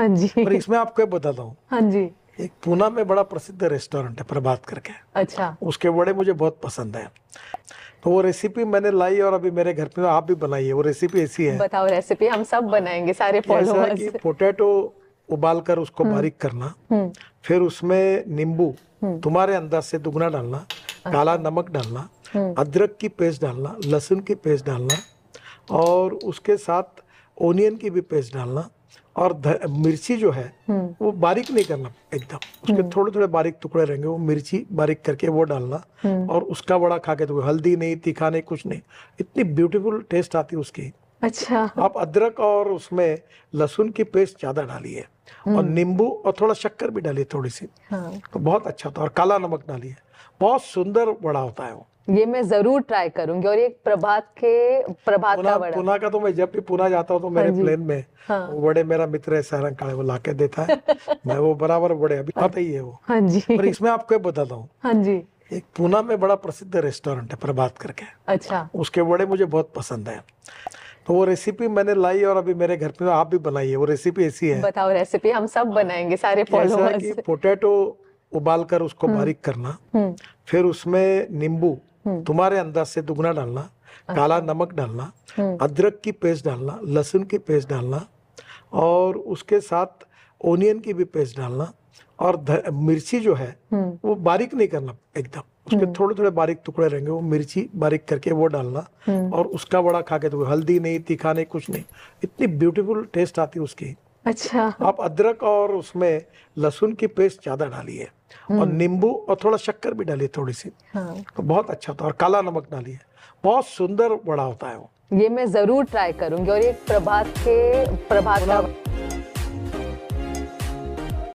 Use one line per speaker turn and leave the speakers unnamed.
हाँ जी पर इसमें आपको बताता हूँ हाँ जी एक पूना में बड़ा प्रसिद्ध रेस्टोरेंट है प्रभात करके अच्छा उसके बड़े मुझे बहुत पसंद है तो वो रेसिपी मैंने लाई और अभी मेरे घर पे आप भी बनाइए वो रेसिपी ऐसी है बताओ रेसिपी हम सब बनाएंगे सारे फॉलोअर्स पोटैटो उबाल कर उसको हम्म। बारीक करना हम्म। फिर उसमें नींबू हम्म। तुम्हारे अंदाज से दुगना डालना अच्छा। काला नमक डालना अदरक की पेस्ट डालना लहसुन की पेस्ट डालना और उसके साथ ओनियन की भी पेस्ट डालना और मिर्ची जो है हम्म। वो बारीक नहीं करना एकदम उसके हम्म। थोड़े थोड़े बारीक टुकड़े रहेंगे वो मिर्ची बारीक करके वो डालना हम्म। और उसका बड़ा खा के तो हल्दी नहीं तीखा नहीं कुछ नहीं इतनी ब्यूटीफुल टेस्ट आती है उसकी अच्छा आप अदरक और उसमें लहसुन की पेस्ट ज्यादा डालिए और नींबू और थोड़ा शक्कर भी डालिए थोड़ी सी हाँ। तो बहुत अच्छा होता है और काला नमक डालिए बहुत सुंदर बड़ा होता है वो ये मैं जरूर ट्राई करूंगी और ये प्रभात के प्रभात पुना, का वड़ा पुना का तो मैं जब भी पुना जाता हूँ तो मेरे प्लेन हाँ में हाँ। वड़े मेरा मित्र है सारंग का वो लाके देता है मैं वो बराबर वड़े अभी खाता हाँ। ही है वो हाँ जी पर इसमें आपको बताता हूँ हाँ जी एक पुना में बड़ा प्रसिद्ध रेस्टोरेंट है प्रभात करके अच्छा उसके वड़े मुझे बहुत पसंद है तो वो रेसिपी मैंने लाई और अभी मेरे घर पे आप भी बनाइए वो रेसिपी ऐसी है बताओ रेसिपी हम सब बनाएंगे सारे फॉलोअर्स पोटैटो उबाल कर उसको हम्म। बारीक करना हम्म। फिर उसमें नींबू हम्म। तुम्हारे अंदाज से दुगना डालना अच्छा। काला नमक डालना हम्म। अदरक की पेस्ट डालना लहसुन की पेस्ट डालना और उसके साथ ओनियन की भी पेस्ट डालना और मिर्ची जो है हम्म। वो बारीक नहीं करना एकदम उसके थोड़े थोड़े बारीक टुकड़े रहेंगे वो मिर्ची बारीक करके वो डालना और उसका बड़ा खा के तो हल्दी नहीं तीखा नहीं कुछ नहीं इतनी ब्यूटीफुल टेस्ट आती है उसकी अच्छा आप अदरक और उसमें लहसुन की पेस्ट ज्यादा डालिए और हम्म। नींबू और थोड़ा शक्कर भी डालिए थोड़ी सी हाँ। तो बहुत अच्छा होता है और काला नमक डालिए बहुत सुंदर बड़ा होता है वो ये मैं जरूर ट्राई करूंगी और ये प्रभात के प्रभात का